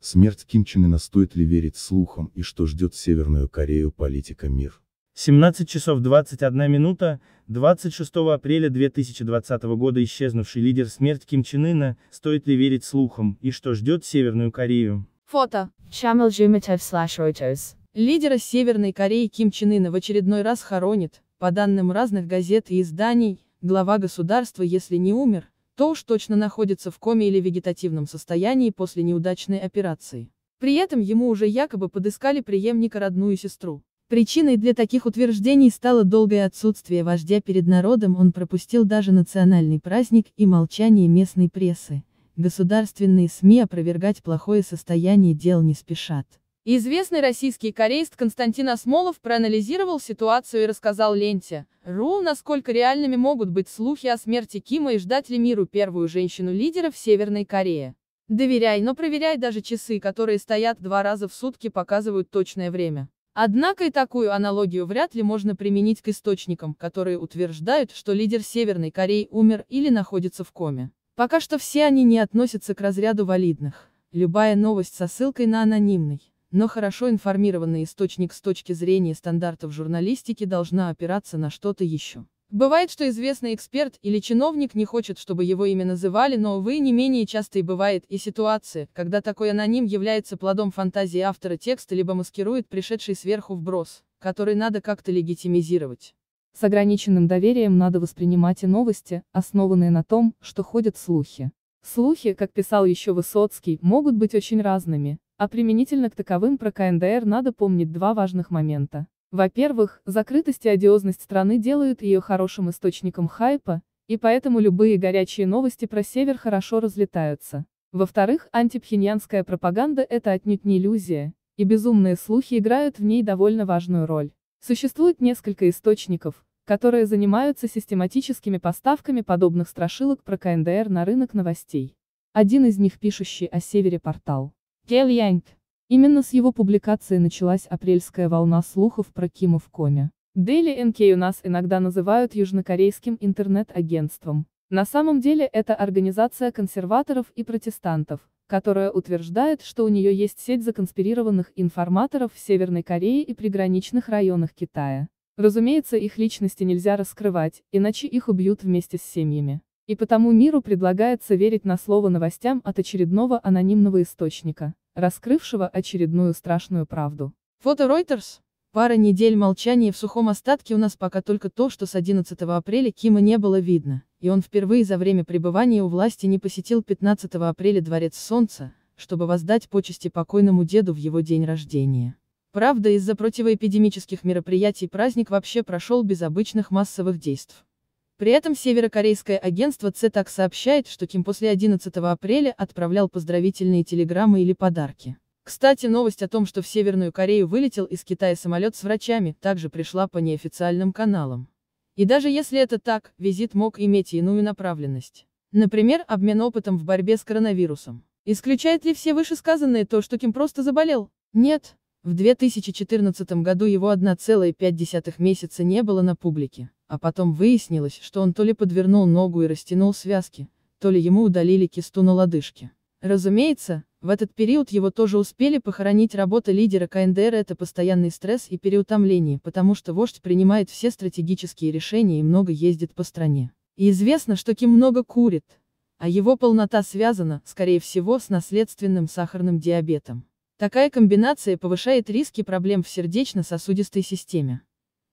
Смерть Ким Чен Ына стоит ли верить слухам и что ждет Северную Корею политика мир? 17 часов 21 минута, 26 апреля 2020 года исчезнувший лидер смерть Ким Чен Ына, стоит ли верить слухам и что ждет Северную Корею? Фото. Шамил Жумитов slash Reuters. Лидера Северной Кореи Ким Чен Ына в очередной раз хоронит, по данным разных газет и изданий, глава государства если не умер, то уж точно находится в коме или вегетативном состоянии после неудачной операции. При этом ему уже якобы подыскали преемника родную сестру. Причиной для таких утверждений стало долгое отсутствие вождя перед народом, он пропустил даже национальный праздник и молчание местной прессы. Государственные СМИ опровергать плохое состояние дел не спешат. Известный российский кореист Константин Осмолов проанализировал ситуацию и рассказал ленте РУ, насколько реальными могут быть слухи о смерти Кима и ждать ли миру первую женщину-лидера в Северной Корее. Доверяй, но проверяй даже часы, которые стоят два раза в сутки, показывают точное время. Однако и такую аналогию вряд ли можно применить к источникам, которые утверждают, что лидер Северной Кореи умер или находится в коме. Пока что все они не относятся к разряду валидных. Любая новость со ссылкой на анонимный но хорошо информированный источник с точки зрения стандартов журналистики должна опираться на что-то еще. Бывает, что известный эксперт или чиновник не хочет, чтобы его имя называли, но, увы, не менее частой бывает и ситуация, когда такой аноним является плодом фантазии автора текста либо маскирует пришедший сверху вброс, который надо как-то легитимизировать. С ограниченным доверием надо воспринимать и новости, основанные на том, что ходят слухи. Слухи, как писал еще Высоцкий, могут быть очень разными, а применительно к таковым про КНДР надо помнить два важных момента. Во-первых, закрытость и одиозность страны делают ее хорошим источником хайпа, и поэтому любые горячие новости про север хорошо разлетаются. Во-вторых, антипхеньянская пропаганда – это отнюдь не иллюзия, и безумные слухи играют в ней довольно важную роль. Существует несколько источников, которые занимаются систематическими поставками подобных страшилок про КНДР на рынок новостей. Один из них пишущий о севере портал. Гел Янг. Именно с его публикации началась апрельская волна слухов про Кима в коме. Daily NK у нас иногда называют южнокорейским интернет-агентством. На самом деле это организация консерваторов и протестантов, которая утверждает, что у нее есть сеть законспирированных информаторов в Северной Корее и приграничных районах Китая. Разумеется, их личности нельзя раскрывать, иначе их убьют вместе с семьями. И потому миру предлагается верить на слово новостям от очередного анонимного источника, раскрывшего очередную страшную правду. Фото Reuters. Пара недель молчания в сухом остатке у нас пока только то, что с 11 апреля Кима не было видно, и он впервые за время пребывания у власти не посетил 15 апреля Дворец Солнца, чтобы воздать почести покойному деду в его день рождения. Правда, из-за противоэпидемических мероприятий праздник вообще прошел без обычных массовых действий. При этом северокорейское агентство CETAC сообщает, что Ким после 11 апреля отправлял поздравительные телеграммы или подарки. Кстати, новость о том, что в Северную Корею вылетел из Китая самолет с врачами, также пришла по неофициальным каналам. И даже если это так, визит мог иметь иную направленность. Например, обмен опытом в борьбе с коронавирусом. Исключает ли все вышесказанное то, что Ким просто заболел? Нет. В 2014 году его 1,5 месяца не было на публике а потом выяснилось, что он то ли подвернул ногу и растянул связки, то ли ему удалили кисту на лодыжке. Разумеется, в этот период его тоже успели похоронить работа лидера КНДР это постоянный стресс и переутомление, потому что вождь принимает все стратегические решения и много ездит по стране. И известно, что Ким много курит, а его полнота связана, скорее всего, с наследственным сахарным диабетом. Такая комбинация повышает риски проблем в сердечно-сосудистой системе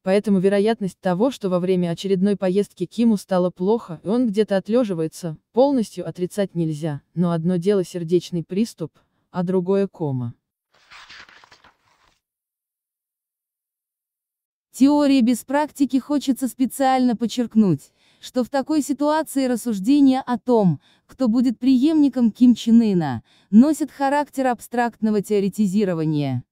поэтому вероятность того, что во время очередной поездки Киму стало плохо, и он где-то отлеживается, полностью отрицать нельзя, но одно дело сердечный приступ, а другое кома. Теории без практики хочется специально подчеркнуть, что в такой ситуации рассуждения о том, кто будет преемником Ким Чен Ына, носят характер абстрактного теоретизирования.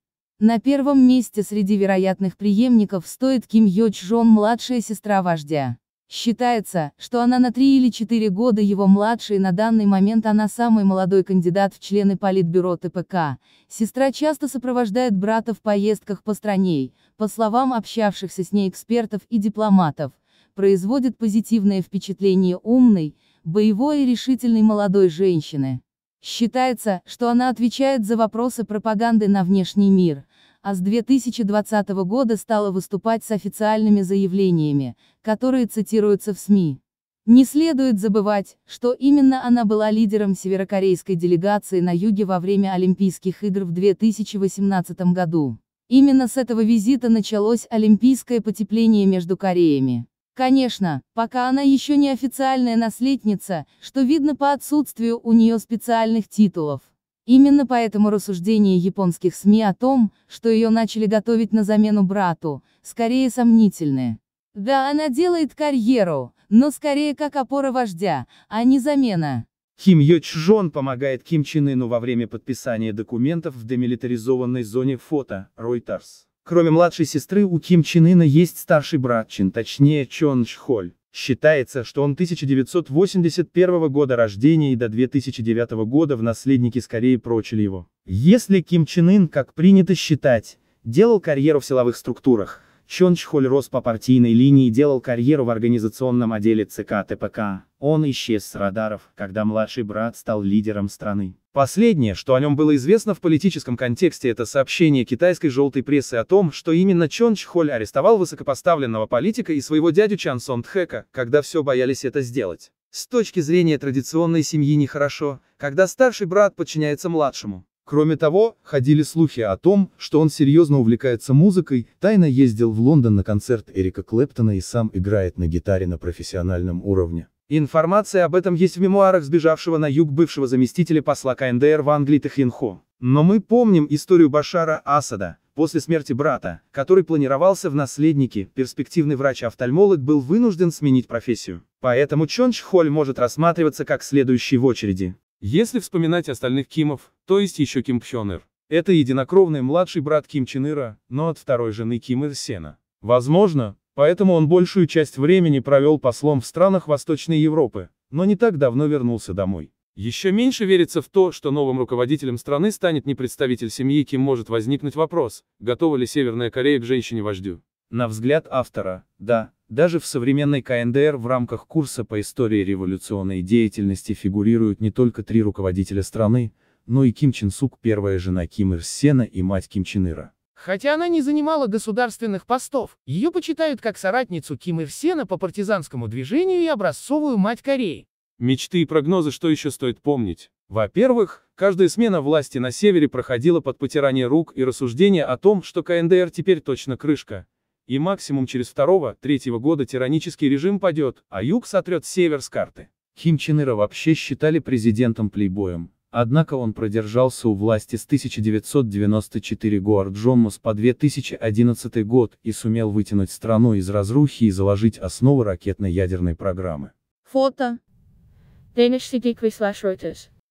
На первом месте среди вероятных преемников стоит Ким Йо Чжон, младшая сестра вождя. Считается, что она на 3 или 4 года его младше и на данный момент она самый молодой кандидат в члены политбюро ТПК. Сестра часто сопровождает брата в поездках по стране, по словам общавшихся с ней экспертов и дипломатов, производит позитивное впечатление умной, боевой и решительной молодой женщины. Считается, что она отвечает за вопросы пропаганды на внешний мир – а с 2020 года стала выступать с официальными заявлениями, которые цитируются в СМИ. Не следует забывать, что именно она была лидером северокорейской делегации на юге во время Олимпийских игр в 2018 году. Именно с этого визита началось олимпийское потепление между Кореями. Конечно, пока она еще не официальная наследница, что видно по отсутствию у нее специальных титулов. Именно поэтому рассуждения японских СМИ о том, что ее начали готовить на замену брату, скорее сомнительное. Да, она делает карьеру, но скорее как опора вождя, а не замена. Ким Йо Чжон помогает Ким Чен Ыну во время подписания документов в демилитаризованной зоне фото, Reuters. Кроме младшей сестры у Ким Чен Ына есть старший брат Чин, точнее Чон Чхоль. Считается, что он 1981 года рождения и до 2009 года в наследники скорее прочили его. Если Ким Чен Ын, как принято считать, делал карьеру в силовых структурах, Чон Чхоль рос по партийной линии и делал карьеру в организационном отделе ЦК ТПК. Он исчез с радаров, когда младший брат стал лидером страны. Последнее, что о нем было известно в политическом контексте, это сообщение китайской желтой прессы о том, что именно Чон Чхоль арестовал высокопоставленного политика и своего дядю Чан Сон Тхэка, когда все боялись это сделать. С точки зрения традиционной семьи нехорошо, когда старший брат подчиняется младшему. Кроме того, ходили слухи о том, что он серьезно увлекается музыкой, тайно ездил в Лондон на концерт Эрика Клэптона и сам играет на гитаре на профессиональном уровне. Информация об этом есть в мемуарах сбежавшего на юг бывшего заместителя посла КНДР в Англии Тахинхо. Но мы помним историю Башара Асада. После смерти брата, который планировался в наследнике, перспективный врач-офтальмолог был вынужден сменить профессию. Поэтому Чон Чхоль может рассматриваться как следующий в очереди. Если вспоминать остальных Кимов, то есть еще Ким Пхен Ир. Это единокровный младший брат Ким Чен Ира, но от второй жены Ким Ир Сена. Возможно, Поэтому он большую часть времени провел послом в странах Восточной Европы, но не так давно вернулся домой. Еще меньше верится в то, что новым руководителем страны станет не представитель семьи, Ким, может возникнуть вопрос, готова ли Северная Корея к женщине-вождю. На взгляд автора, да, даже в современной КНДР в рамках курса по истории революционной деятельности фигурируют не только три руководителя страны, но и Ким Чен Сук, первая жена Ким Ир Сена и мать Ким Чен Ира. Хотя она не занимала государственных постов, ее почитают как соратницу Ким Ир Сена по партизанскому движению и образцовую мать Кореи. Мечты и прогнозы что еще стоит помнить? Во-первых, каждая смена власти на севере проходила под потирание рук и рассуждение о том, что КНДР теперь точно крышка. И максимум через второго, третьего года тиранический режим падет, а юг сотрет север с карты. Ким Чен Ира вообще считали президентом-плейбоем. Однако он продержался у власти с 1994 Гуарджомус по 2011 год и сумел вытянуть страну из разрухи и заложить основы ракетно-ядерной программы. Фото.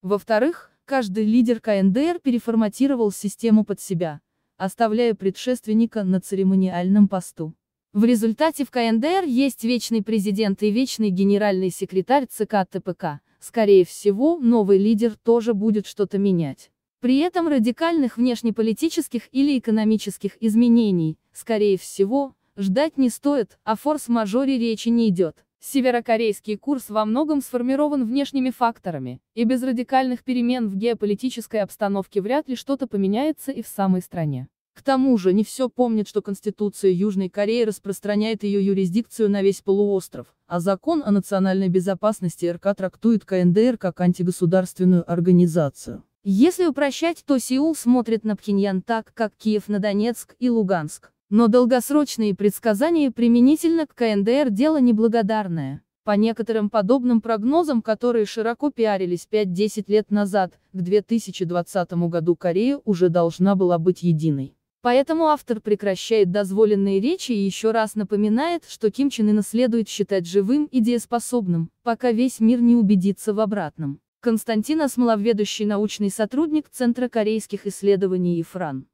Во-вторых, каждый лидер КНДР переформатировал систему под себя, оставляя предшественника на церемониальном посту. В результате в КНДР есть вечный президент и вечный генеральный секретарь ЦК ТПК, скорее всего, новый лидер тоже будет что-то менять. При этом радикальных внешнеполитических или экономических изменений, скорее всего, ждать не стоит, о а форс-мажоре речи не идет. Северокорейский курс во многом сформирован внешними факторами, и без радикальных перемен в геополитической обстановке вряд ли что-то поменяется и в самой стране. К тому же не все помнят, что Конституция Южной Кореи распространяет ее юрисдикцию на весь полуостров, а закон о национальной безопасности РК трактует КНДР как антигосударственную организацию. Если упрощать, то Сеул смотрит на Пхеньян так, как Киев на Донецк и Луганск. Но долгосрочные предсказания применительно к КНДР дело неблагодарное. По некоторым подобным прогнозам, которые широко пиарились 5-10 лет назад, к 2020 году Корея уже должна была быть единой. Поэтому автор прекращает дозволенные речи и еще раз напоминает, что Ким Чен Ына следует считать живым и дееспособным, пока весь мир не убедится в обратном. Константин Осмоловедущий научный сотрудник Центра корейских исследований ИФРАН.